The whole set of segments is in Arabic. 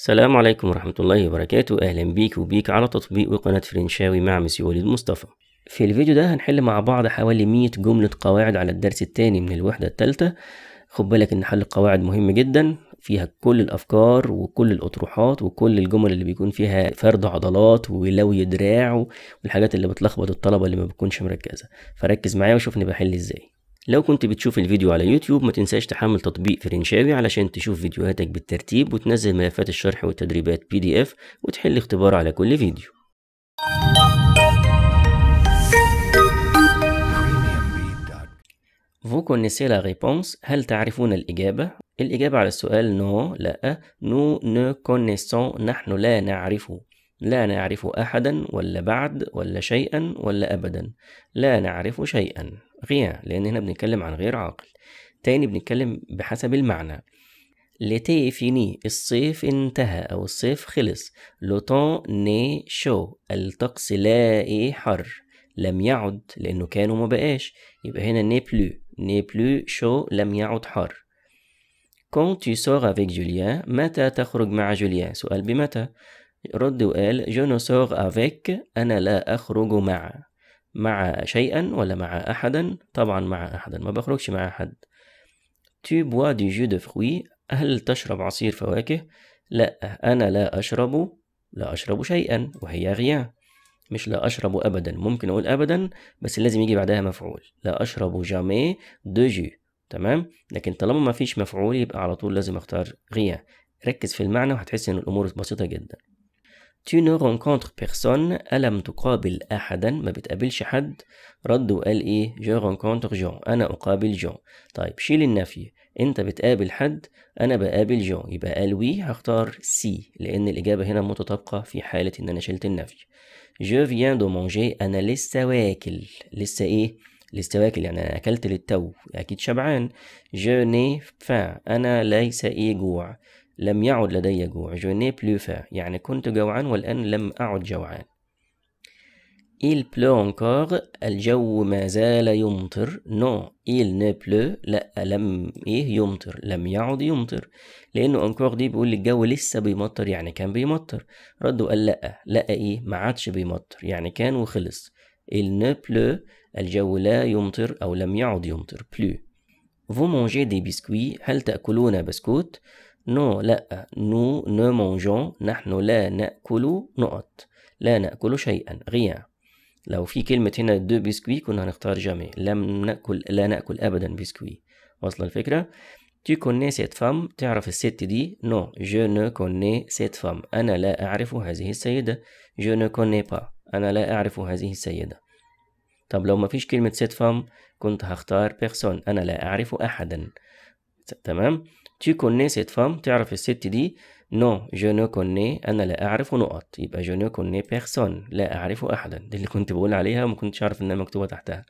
السلام عليكم ورحمة الله وبركاته أهلا بيك وبيك على تطبيق قناة فرنشاوي مع مسيو وليد مصطفى في الفيديو ده هنحل مع بعض حوالي 100 جملة قواعد على الدرس الثاني من الوحدة الثالثة خد بالك إن حل القواعد مهم جدا فيها كل الأفكار وكل الأطروحات وكل الجمل اللي بيكون فيها فرد عضلات ولوي دراع والحاجات اللي بتلخبط الطلبة اللي ما بتكونش مركزة فركز معايا وشوفني بحل إزاي لو كنت بتشوف الفيديو على يوتيوب ما تنساش تحمل تطبيق فرنشاوي علشان تشوف فيديوهاتك بالترتيب وتنزل ملفات الشرح والتدريبات بي دي اف وتحل اختبار على كل فيديو Vous connaissez la réponse هل تعرفون الإجابة؟ الإجابة على السؤال نو no, لا نو نو كونيسون نحن لا نعرف لا نعرف أحدا ولا بعد ولا شيئا ولا أبدا لا نعرف شيئا غير لأن هنا بنتكلم عن غير عاقل تاني بنتكلم بحسب المعنى لتي فيني الصيف انتهى أو الصيف خلص لوتون ني شو الطقس لا إيه حر لم يعد لأنه كانوا ما بقاش يبقى هنا ني بلو ني بلو شو لم يعد حر كون تي سوغ افيك جوليا متى تخرج مع جوليا؟ سؤال بمتى؟ رد وقال جو نو سوغ افيك أنا لا أخرج مع مع شيئا ولا مع أحدا طبعا مع أحدا ما بخرجش مع أحد tu bois du jus de fruits هل تشرب عصير فواكه لا أنا لا أشرب لا أشرب شيئا وهي غيان مش لا أشرب أبدا ممكن أقول أبدا بس لازم يجي بعدها مفعول لا أشرب جامي دو جو تمام لكن طالما ما فيش مفعول يبقى على طول لازم أختار غيان ركز في المعنى وهتحس إن الأمور بسيطة جدا tu ne rencontres personne ألم تقابل أحدا ما بتقابلش حد رد وقال إيه je rencontre جون أنا أقابل جون طيب شيل النفي أنت بتقابل حد أنا بقابل جون يبقى قال وي هختار سي لأن الإجابة هنا متطابقة في حالة إن أنا شلت النفي je viens de manger أنا لسه واكل لسه إيه لسه واكل يعني أنا أكلت للتو أكيد شبعان je n'ai faim أنا ليس إيه جوع لم يعد لدي جوع je n'ai plus faim يعني كنت جوعا والآن لم أعد جوعان il pleut encore الجو ما زال يمطر non il ne pleut لا لم إيه يمطر لم يعد يمطر لأنه encore دي بيقول الجو لسه بيمطر يعني كان بيمطر ردوا قال لا لا إيه ما عادش بيمطر يعني كان وخلص il ne pleut الجو لا يمطر أو لم يعد يمطر plus vous mangez des biscuits هل تأكلون بسكوت نو لا نو نو مونجون نحن لا نأكل نقط لا نأكل شيئا غيا لو في كلمة هنا دو بسكوي كنا هنختار جامي لم نأكل لا نأكل أبدا بسكوي واصلة الفكرة تي كوني سيت فام تعرف الست دي نو جو نو كوني سيت فام أنا لا أعرف هذه السيدة جو نو كوني با أنا لا أعرف هذه السيدة طب لو مفيش كلمة سيت فام كنت هختار بيرسون أنا لا أعرف أحدا تمام تي كوني سيت فام تعرف الست دي نو جو نو كوني أنا لا أعرف نقط يبقى جو نو كوني بيرسون لا أعرف أحدا دي اللي كنت بقول عليها وما كنتش أعرف إنها مكتوبة تحتها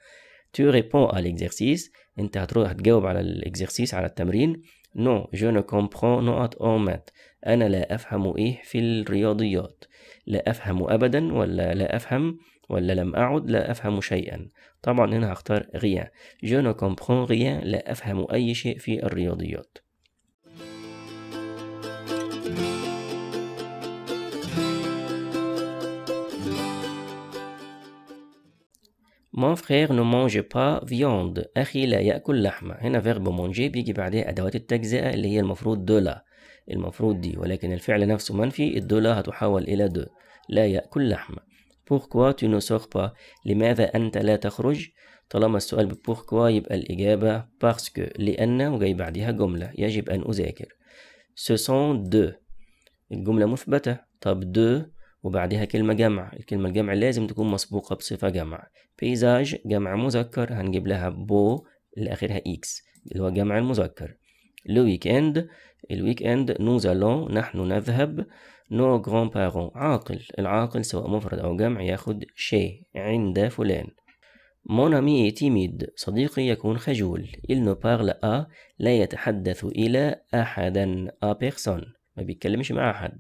تو ريبون على الاكزرسيس أنت هتروح هتجاوب على الإكزرسيس على التمرين نو جو نو كومبرون نقط او مات أنا لا أفهم إيه في الرياضيات لا أفهم أبدا ولا لا أفهم ولا لم أعد لا أفهم شيئا طبعا هنا هختار rien جو نو كومبرون rien لا أفهم أي شيء في الرياضيات Mon frère ne mange pas viande. أخي لا يأكل لحمة. هنا فيرب manger بيجي بعديه أدوات التجزئة اللي هي المفروض دو لا. المفروض دي ولكن الفعل نفسه منفي الدو لا هتحول إلى دو. لا يأكل لحمة. Pourquoi tu ne sors pas؟ لماذا أنت لا تخرج؟ طالما السؤال ب pourquoi يبقى الإجابة parce que لأن وجاي بعدها جملة يجب أن أذاكر. Ce sont deux. الجملة مثبتة. طب deux وبعدها كلمة جمع الكلمة الجمع لازم تكون مسبوقة بصفة جمع بيزاج جمع مذكر هنجيب لها بو اللي آخرها إكس اللي هو جمع المذكر لويك اند الويك اند نوزالون نحن نذهب نو جران بارون عاقل العاقل سواء مفرد أو جمع ياخد شي عند فلان مون أمي تيميد صديقي يكون خجول. إل نو بارل أ لا يتحدث إلى أحدا. أ بيرسون ما بيتكلمش مع أحد.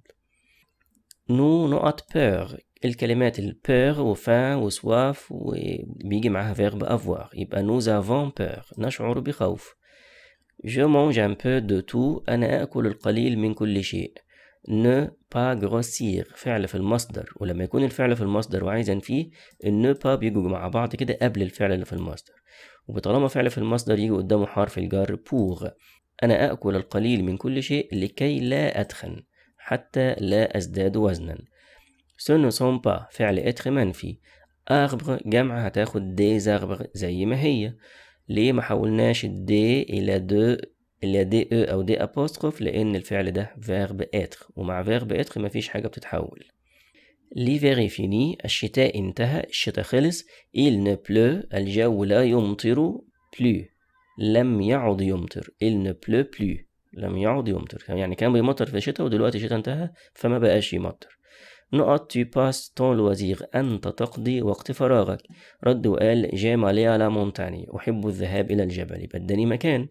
نو نقط بير الكلمات البير وفان وسواف وبيجي معاها فيرب افوار يبقى نوز زافون بير نشعر بخوف جو مونج ان بو دو تو انا اكل القليل من كل شيء نو با غروسير فعل في المصدر ولما يكون الفعل في المصدر وعايز انفيه النو با بيجوا مع بعض كده قبل الفعل اللي في المصدر وطالما فعل في المصدر يجي قدامه حرف الجر بوغ انا اكل القليل من كل شيء لكي لا اتخن حتى لا أزداد وزنا ce ne sont فعل اتخ منفي أغبغ جمع هتاخد دي زغبغ زي ما هي ليه ما حولناش دي إلى دو إلى دي او أو دي أبوستروف لأن الفعل ده verb اتخ ومع اتخ ما مفيش حاجة بتتحول ليفيري فيني الشتاء انتهى الشتاء خلص il ne pleut الجو لا يمطر plus لم يعد يمطر il ne pleut plus لم يعد يمطر يعني كان بيمطر في الشتاء ودلوقتي الشتاء انتهى فما بقاش يمطر نقط تي باس تون loisir أنت تقضي وقت فراغك رد وقال j'aime علي على مونتاني أحب الذهاب إلى الجبل بدني مكان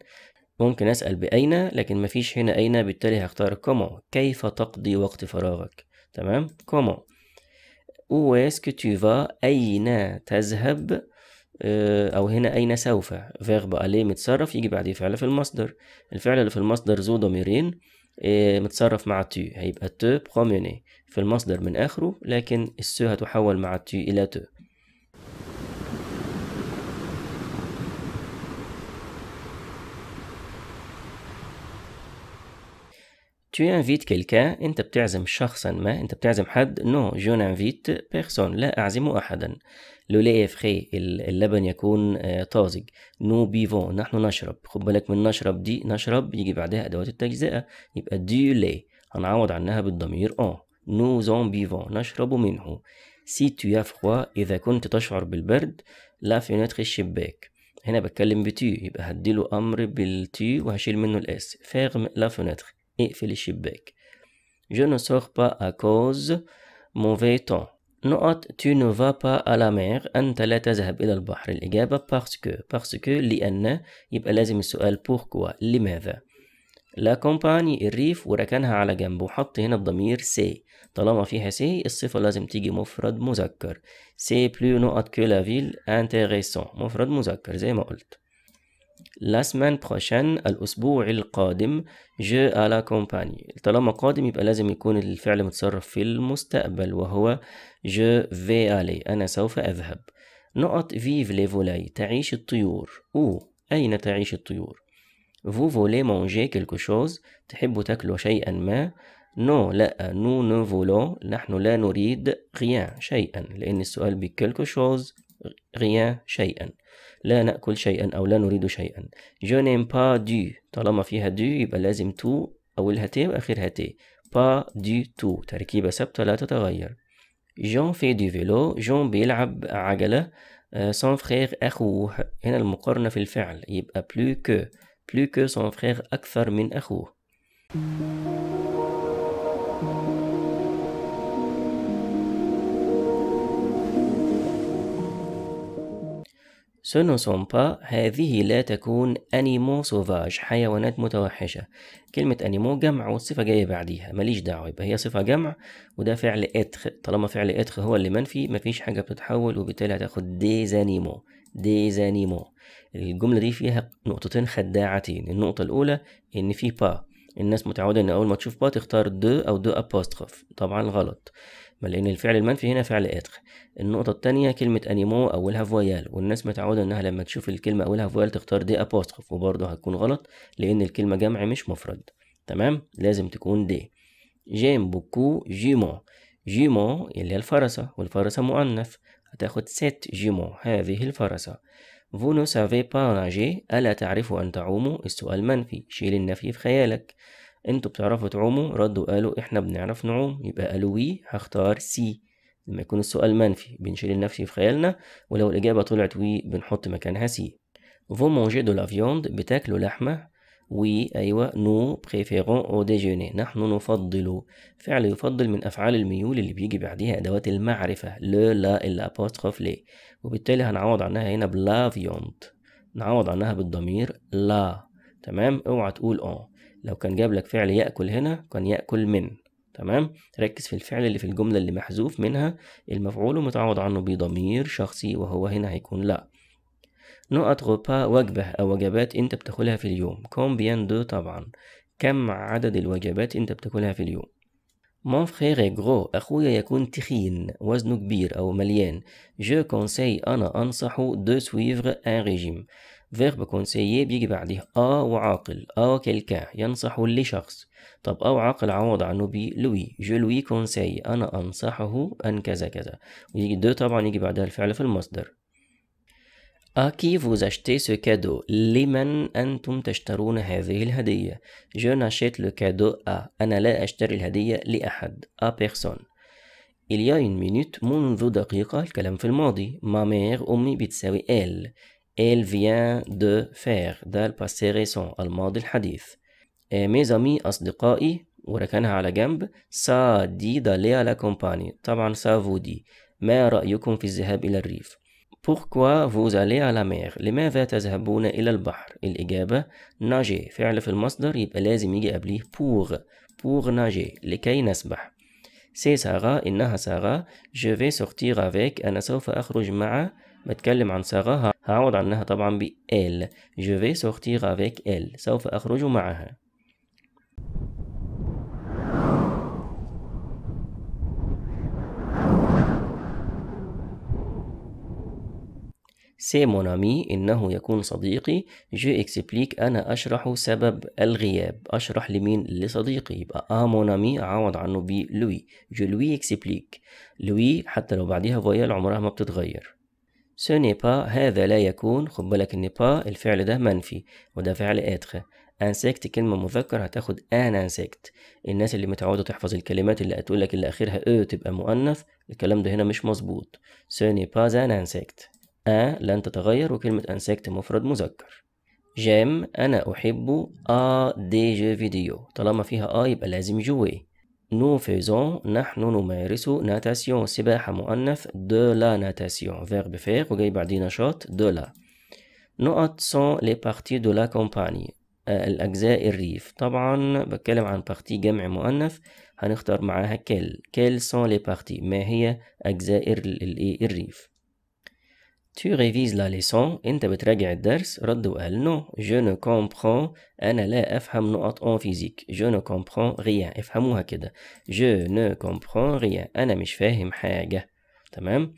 ممكن أسأل بأين لكن مفيش هنا أين بالتالي هختار كومو كيف تقضي وقت فراغك تمام كومو او اسكو تي فا أين تذهب آه، أو هنا أين سوف فيرب أليه متصرف يجي بعديه فعل في المصدر الفعل اللي في المصدر زو ضميرين آه، متصرف مع تو هيبقى تو بروميني في المصدر من آخره لكن السو هتحول مع تو إلى تو Tu invites quelqu'un أنت بتعزم شخصا ما أنت بتعزم حد نو جو n'invite personne لا أعزم أحدا لو لي فخي اللبن يكون آه، طازج نو بيفون نحن نشرب خد بالك من نشرب دي نشرب يجي بعدها أدوات التجزئة يبقى دي لي هنعوض عنها بالضمير أه نو زون بيفون نشرب منه سي tu as إذا كنت تشعر بالبرد لا فيناتر الشباك هنا بتكلم بتي يبقى هديله أمر بالتي وهشيل منه الإس فيرم لا فيناتر اقفل الشباك Je ne sors pas à cause mauvais temps. نقط tu ne vas pas à la mer أنت لا تذهب إلى البحر الإجابة parce que parce que لأن يبقى لازم السؤال pourquoi لماذا لا كومباني الريف وركنها على جنب وحط هنا الضمير سي طالما فيها سي الصفة لازم تيجي مفرد مذكر سي بلو نقط كو لا فيل انتريسون مفرد مذكر زي ما قلت La semaine prochaine, الأسبوع القادم, je à la compagnie. طالما قادم يبقى لازم يكون الفعل متصرف في المستقبل وهو je vais aller. أنا سوف أذهب. نقط vive les volailles. تعيش الطيور. أو أين تعيش الطيور؟ Vous voulez manger quelque chose تحب تاكل شيئا ما نو no, لا نو نو فولو نحن لا نريد غيان شيئا لأن السؤال بكلكو شوز غيان شيئا لا نأكل شيئا أو لا نريد شيئا je n'aime pas du طالما فيها du يبقى لازم تو أولها تي وآخرها تي با دي تو تركيبة ثابتة لا تتغير جون في دي فيلو جون بيلعب عجلة سون آه، فخيغ أخوه هنا المقارنة في الفعل يبقى بلو كو بلو كو سون فخير أكثر من أخوه سومبا هذه لا تكون أنيمو سوفاج حيوانات متوحشة كلمة أنيمو جمع والصفة جاية بعديها ماليش دعوة يبقى هي صفة جمع وده فعل إتخ طالما فعل إتخ هو اللي منفي مفيش حاجة بتتحول وبالتالي هتاخد ديزانيمو ديزانيمو الجملة دي فيها نقطتين خداعتين النقطة الأولى إن في با الناس متعودة إن أول ما تشوف با تختار دو أو دو أبوستخف طبعا غلط ما لأن الفعل المنفي هنا فعل إدغ النقطة التانية كلمة أنيمو أولها فويال والناس متعودة إنها لما تشوف الكلمة أولها فويال تختار دي أبوستخف وبرضه هتكون غلط لأن الكلمة جمع مش مفرد تمام لازم تكون دي جيم بوكو جيمو جيمو اللي هي الفرسة والفرسة مؤنث هتاخد ست جيمو هذه الفرسة Vous ne savez pas ألا تعرف أن تعوم السؤال منفي شيل النفي في خيالك انتوا بتعرفوا تعوموا ردوا قالوا احنا بنعرف نعوم يبقى قالوا وي هختار سي لما يكون السؤال منفي بنشيل النفي في خيالنا ولو الإجابة طلعت وي بنحط مكانها سي فو مونجي دو لا فيوند بتاكلوا لحمة وي أيوة نو بريفيرون أو ديجوني نحن نفضل فعل يفضل من أفعال الميول اللي بيجي بعديها أدوات المعرفة لو لا إلا أبوستروف لي وبالتالي هنعوض عنها هنا بلا فيوند نعوض عنها بالضمير لا تمام اوعى تقول اون آه. لو كان جاب لك فعل يأكل هنا كان يأكل من تمام ركز في الفعل اللي في الجملة اللي محذوف منها المفعول ومتعوض عنه بضمير شخصي وهو هنا هيكون لأ نقط غوبا وجبة أو وجبات أنت بتاكلها في اليوم كومبيان دو طبعا كم عدد الوجبات أنت بتاكلها في اليوم مون فخير غرو أخويا يكون تخين وزنه كبير أو مليان جو كونساي أنا أنصحه دو سويفر أن ريجيم فيغ بيكون سيء بيجي بعديه آ وعاقل آ كلكا ينصح لشخص طب آ وعاقل عوض عنه بي لوي جو لوي كونسي أنا أنصحه أن كذا كذا ويجي دو طبعا يجي بعدها الفعل في المصدر À qui vous achetez ce cadeau? لمن أنتم تشترون هذه الهدية? Je n'achète le cadeau à. أنا لا أشتري الهدية لأحد. À personne. Il y a une minute منذ دقيقة الكلام في الماضي. Ma mère أمي بتساوي elle. Elle vient de faire ده الباسي ريسون الماضي الحديث ميزامي أصدقائي وركنها على جنب سا دي دالي على كومباني طبعا سا فودي ما رأيكم في الذهاب إلى الريف Pourquoi vous allez à la mer لماذا تذهبون إلى البحر الإجابة nager فعل في المصدر يبقى لازم يجي قبليه pour pour nager لكي نسبح سي ساغا إنها ساغا je vais sortir avec أنا سوف أخرج مع بتكلم عن سارة هعوض عنها طبعا ب ال je vais sortir avec elle سوف أخرج معها سي مون امي إنه يكون صديقي جو اكسبليك أنا أشرح سبب الغياب أشرح لمين لصديقي يبقى أ مون امي أعوض عنه ب لوي جو لوي اكسبليك لوي حتى لو بعديها فويال عمرها ما بتتغير سوني با هذا لا يكون خد بالك إن با الفعل ده منفي وده فعل إتر انسكت كلمة مذكر هتاخد ان انسكت الناس اللي متعودة تحفظ الكلمات اللي هتقول لك اللي آخرها أ تبقى مؤنث الكلام ده هنا مش مظبوط سوني با زان انسكت insect أ لن تتغير وكلمة انسكت مفرد مذكر جيم أنا أحب أ دي جو فيديو طالما فيها أ يبقى لازم جوي نو faisons, نحن نمارس ناتاسيون سباحة مؤنث دو لا ناتاسيون verbe faire وجاي بعديه نشاط دو لا نقط سون لي parties دو لا كومباني الأجزاء الريف طبعا بتكلم عن بارتي جمع مؤنث هنختار معاها كيل كيل سون لي باغتي ما هي أجزاء إيه، الريف Tu révises la leçon أنت بتراجع الدرس رد وقال نو je ne comprends أنا لا أفهم نقط en physique je ne comprends rien افهموها كده je ne comprends rien أنا مش فاهم حاجة تمام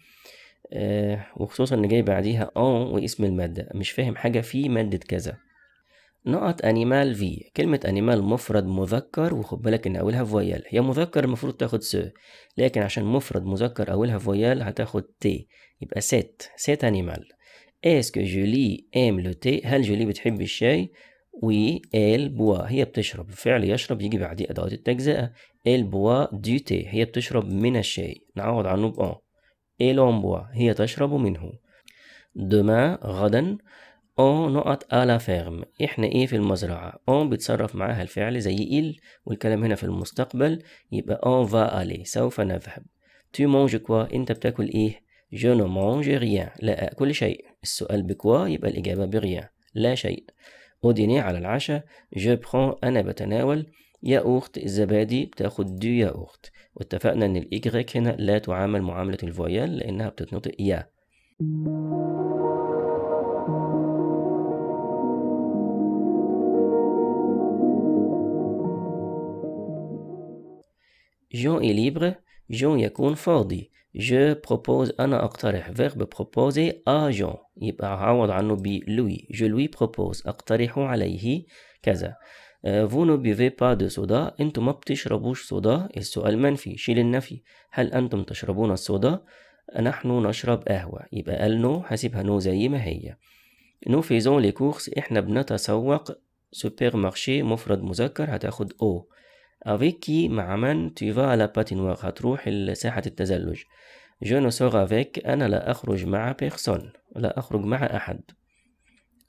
آه وخصوصا إن جاي بعديها en واسم المادة مش فاهم حاجة في مادة كذا نقط انيمال في كلمة انيمال مفرد مذكر وخد بالك ان اولها فويال هي مذكر المفروض تاخد سو لكن عشان مفرد مذكر اولها فويال هتاخد تي يبقى ست ست انيمال اسكو جولي ام لو تي هل جولي بتحب الشاي وي ال بوا هي بتشرب فعل يشرب يجي بعديه ادوات التجزئة ال بوا دو تي هي بتشرب من الشاي نعوض عنه بأن ال بوا هي تشرب منه دما غدا اون نقط الا فيرم احنا ايه في المزرعة اون بيتصرف معاها الفعل زي il والكلام هنا في المستقبل يبقى اون فا الي سوف نذهب tu manges quoi انت بتاكل ايه je ne mange rien لا اكل شيء السؤال بكوا يبقى الاجابة بغيان لا شيء اوديني على العشاء je prends انا بتناول يا اخت الزبادي بتاخد دو يا اخت واتفقنا ان الاي هنا لا تعامل معاملة الفويال لانها بتتنطق يا جون اي ليبر جون يكون فاضي. جو بروبوز أنا أقترح فيرب بروبوزي ا جون يبقى عوض عنه ب لوي جو لوي بروبوز أقترح عليه كذا فو نو بيفي با دو صودا أنتم ما بتشربوش صودا السؤال منفي شيل النفي هل أنتم تشربون الصودا نحن نشرب قهوة يبقى قال نو هسيبها نو زي ما هي نو فيزون لي كورس احنا بنتسوق سوبر مارشي مفرد مذكر هتاخد او Avec qui, معمن, tu vas à la patinoire, هتروح لساحة التزلج. Je ne sors avec, أنا لا أخرج مع personne. لا أخرج مع أحد.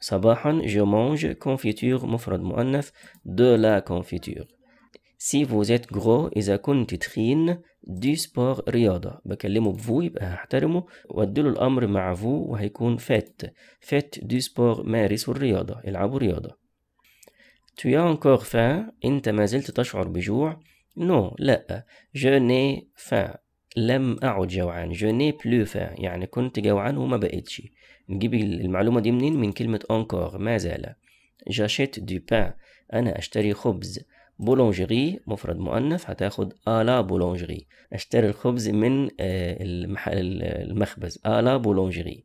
صباحا je mange confiture مفرد مؤنث de la confiture si vous êtes gros إذا كنت تخين du sport رياضة بكلمه بفو يبقى هحترمه وأديله الأمر مع فو وهيكون فات فات du sport مارسوا الرياضة العبوا رياضة Tu as encore faim أنت ما زلت تشعر بجوع نو no, لا je n'ai faim لم أعد جوعان je n'ai plus faim يعني كنت جوعان وما بقتش نجيب المعلومة دي منين من كلمة encore ما زال j'achète du pain أنا أشتري خبز بولونجري مفرد مؤنث هتاخد آلا بولونجري أشتري الخبز من المخبز آلا بولونجري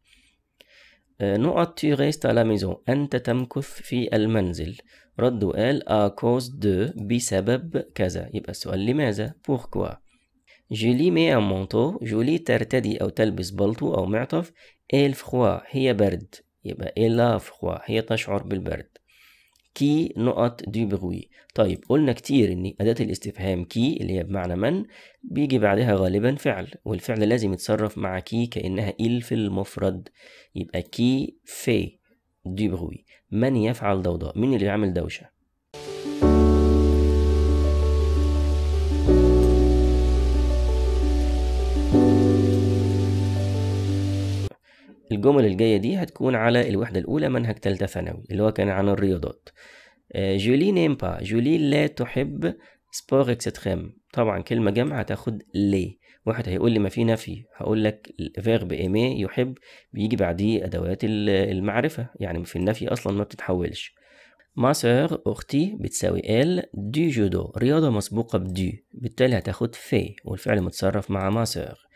آه، نقط tu ريست على la أنت تمكث في المنزل رد قال à كوز دو بسبب كذا يبقى السؤال لماذا بوركوا جولي مي ان مونتو جولي ترتدي أو تلبس بلطو أو معطف إل فخوا هي برد يبقى إلا فخوا هي تشعر بالبرد كي نقط دي بغوي طيب قلنا كتير ان اداة الاستفهام كي اللي هي بمعنى من بيجي بعدها غالبا فعل والفعل لازم يتصرف مع كي كانها ال في المفرد يبقى كي في دي بغوي من يفعل ضوضاء مين اللي يعمل دوشه الجمل الجاية دي هتكون على الوحدة الأولى منهج تالتة ثانوي اللي هو كان عن الرياضات جولي نيم با جولي لا تحب سبور اكستريم طبعا كلمة جامعة هتاخد لي واحد هيقول لي ما في نفي هقول لك فيرب ايمي يحب بيجي بعديه ادوات المعرفه يعني في النفي اصلا ما بتتحولش ما سور اختي بتساوي ال دي جودو رياضه مسبوقه بدي بالتالي هتاخد في والفعل متصرف مع ما سور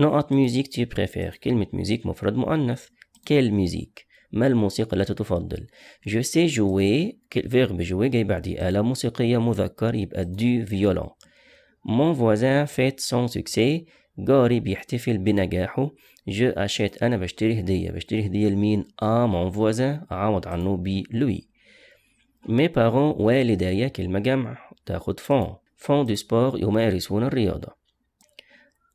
نقط ميوزيك تي بريفير كلمة ميوزيك مفرد مؤنث كيل ميوزيك ما الموسيقى التي تفضل je sais jouer فيرب جوي جاي بعدي آلة موسيقية مذكر يبقى دو فيولون مون فوازان فيت سون سوكسي جاري بيحتفل بنجاحه جو أشيت أنا بشتري هدية بشتري هدية لمين آ مون فوازان عوض عنه بي لوي مي بارون والدايا كلمة جمع تاخد فون فون دو سبور يمارسون الرياضة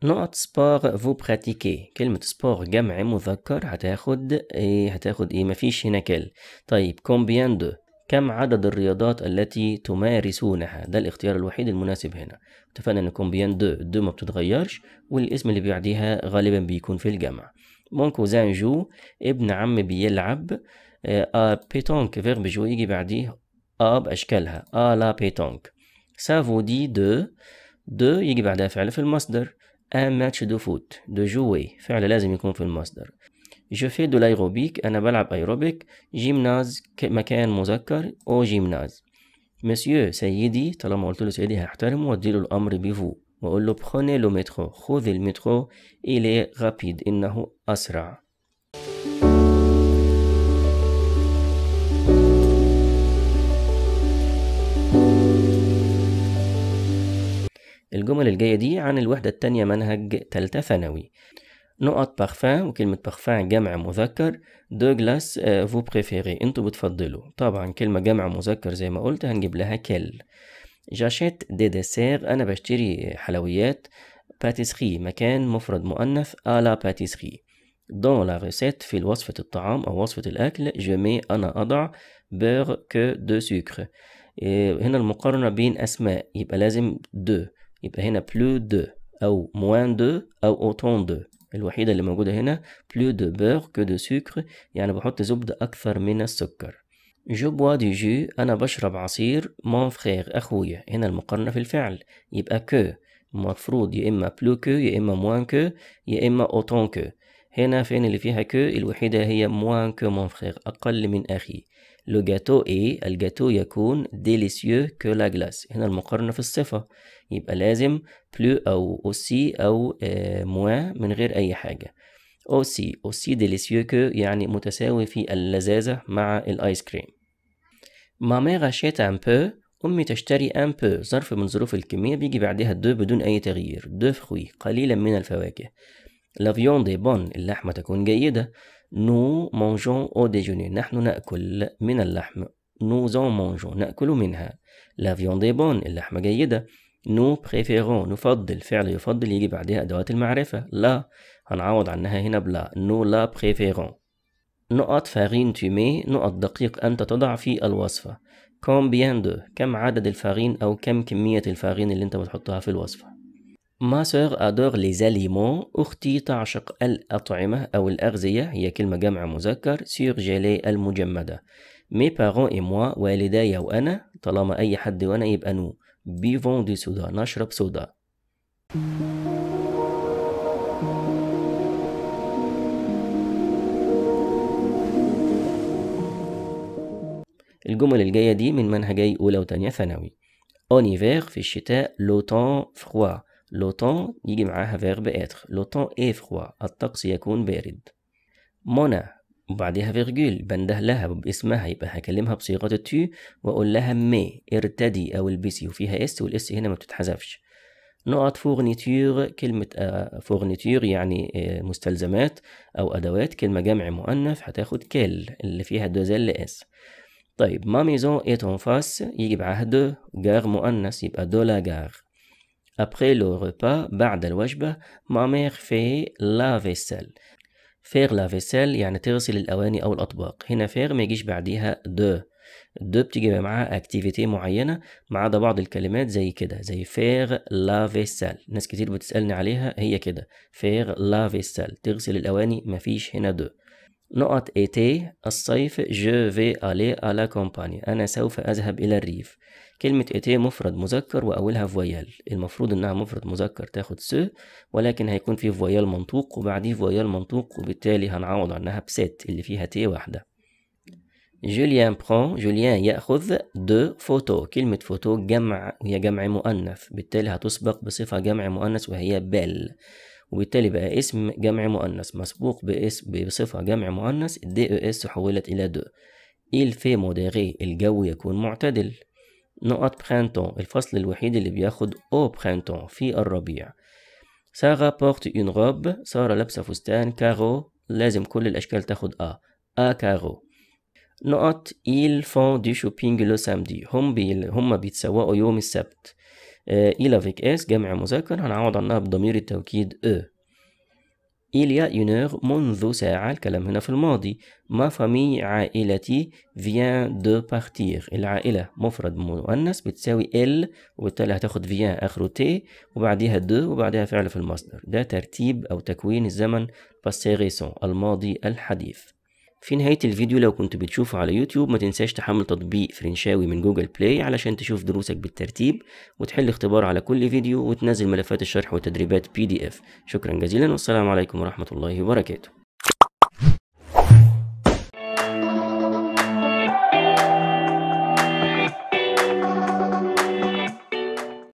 نقط سبار فو براتيكي كلمة سبار جمع مذكر هتاخد ايه هتاخد ايه مفيش هنا كل طيب كومبيان دو كم عدد الرياضات التي تمارسونها ده الاختيار الوحيد المناسب هنا اتفقنا ان كومبيان دو دو ما بتتغيرش والاسم اللي بعديها غالبا بيكون في الجمع مون كوزان جو ابن عم بيلعب ا بيتونك فيرب جو يجي بعديه ا باشكالها ا آه، لا بيتونك سافو دي دو دو يجي بعدها فعل في المصدر un match de foot de jouer فعل لازم يكون في المصدر je fais de l'aérobic أنا بلعب aerobic gymnase مكان مذكر أو gymnase مسيو سيدي طالما قلت له سيدي هحترمه له الأمر بفو وأقول له بخوني لو مترو خذ المترو إلي غابيد إنه أسرع الجمل الجاية دي عن الوحدة التانية منهج تالتة ثانوي نقط بارفان وكلمة بارفان جمع مذكر دو جلاس فو بريفيري انتوا بتفضلوا طبعا كلمة جمع مذكر زي ما قلت هنجيب لها كل جاشيت دي ديسير انا بشتري حلويات باتيسخي مكان مفرد مؤنث الا باتيسخي دون لا ريسيت في وصفة الطعام أو وصفة الأكل جمي أنا أضع بير كو دو سكر هنا المقارنة بين أسماء يبقى لازم دو يبقى هنا بلو دو أو موان دو أو أوتون دو الوحيدة اللي موجودة هنا بلو دو بور كو دو سكر يعني بحط زبدة أكثر من السكر جو بوا دي جو أنا بشرب عصير مون فخير أخويا هنا المقارنة في الفعل يبقى كو المفروض يا إما بلو كو يا إما موان كو يا إما أوتون كو هنا فين اللي فيها كو الوحيدة هي موان كو مون فخير أقل من أخي لو جاتو ايه الجاتو يكون ديليسيو كو لا جلاس هنا المقارنة في الصفة يبقى لازم بلو أو أوسي أو موا آه، من غير أي حاجة أوسي أوسي ديليسيو كو يعني متساوي في اللذاذة مع الآيس كريم مي غاشيت أن بو أمي تشتري أن بو ظرف من ظروف الكمية بيجي بعدها دو بدون أي تغيير دو فخوي قليلا من الفواكه فيون دي بون اللحمة تكون جيدة نو mangeons او ديجوني نحن نأكل من اللحم نو زون mangeons نأكل منها لا فيون دي بون اللحمة جيدة نو بريفيرون نفضل فعل يفضل يجي بعدها أدوات المعرفة لا هنعوض عنها هنا بلا نو لا بريفيرون نقط فارين تيمي نقط دقيق أنت تضع في الوصفة كومبيان دو كم عدد الفارين أو كم كمية الفارين اللي أنت بتحطها في الوصفة ما سوغ أدور ليزاليمون أختي تعشق الأطعمة أو الأغذية هي كلمة جمع مذكر سيغ جيلي المجمدة مي بارون إي موا والداي وأنا طالما أي حد وأنا يبقى نو بيفون دي سودا نشرب سودا الجمل الجاية دي من منهجي أولى وتانية ثانوي أونيفير في الشتاء لوتون فخوا لو طون يجي معاها فيرب اتر لو طون اي فروا الطقس يكون بارد منى وبعدها فيرجول بنده لها باسمها يبقى هكلمها بصيغة تي وأقول لها مي ارتدي أو البسي وفيها اس والاس هنا ما بتتحذفش نقط فورنيتور كلمة فورنيتور آه، يعني آه، مستلزمات أو أدوات كلمة جمع مؤنث هتاخد كل اللي فيها دوزيل اس طيب ما ميزون ايت اون فاس يجي معاها دو جار مؤنث يبقى دو لا جار Après le repas, بعد الوجبة, ma mère fait la vaisselle. faire la vaisselle يعني تغسل الأواني أو الأطباق. هنا faire ما يجيش بعديها de. de بتيجي معاها أكتيفيتي معينة ما عدا بعض الكلمات زي كده زي faire la vaisselle. ناس كتير بتسألني عليها هي كده. faire la vaisselle. تغسل الأواني مفيش هنا de. نقط إيتي الصيف جو في ألي à la campagne أنا سوف أذهب إلى الريف كلمة إيتي مفرد مذكر وأولها فويال المفروض إنها مفرد مذكر تاخد س ولكن هيكون في فويال منطوق وبعديه فويال منطوق وبالتالي هنعوض عنها بسات اللي فيها تي واحدة جوليان برون جوليان يأخذ دو فوتو كلمة فوتو جمع وهي جمع مؤنث بالتالي هتسبق بصفة جمع مؤنث وهي بال وبالتالي بقى اسم جمع مؤنث مسبوق باسم بصفة جمع مؤنث دي اس حولت إلى دو إيه إل في موديغي الجو يكون معتدل نقط برينتون الفصل الوحيد اللي بياخد أو برينتون في الربيع سارة بورت اون روب سارة لابسة فستان كارو لازم كل الأشكال تاخد أ أ كارو نقط إيل فون دي شوبينج لو سامدي هم بي هم بيتسوقوا يوم السبت إيه، فيك إس جمع مذكر هنعوض عنها بضمير التوكيد أ إليا يونيغ منذ ساعة الكلام هنا في الماضي ما فامي عائلتي فيان دو بارتير العائلة مفرد مؤنث بتساوي ال وبالتالي هتاخد فيان آخره تي وبعديها دو وبعديها فعل في المصدر ده ترتيب أو تكوين الزمن باسيغيسون الماضي الحديث في نهاية الفيديو لو كنت بتشوفه على يوتيوب ما تنساش تحمل تطبيق فرنشاوي من جوجل بلاي علشان تشوف دروسك بالترتيب وتحل اختبار على كل فيديو وتنزل ملفات الشرح والتدريبات بي دي اف شكرا جزيلا والسلام عليكم ورحمة الله وبركاته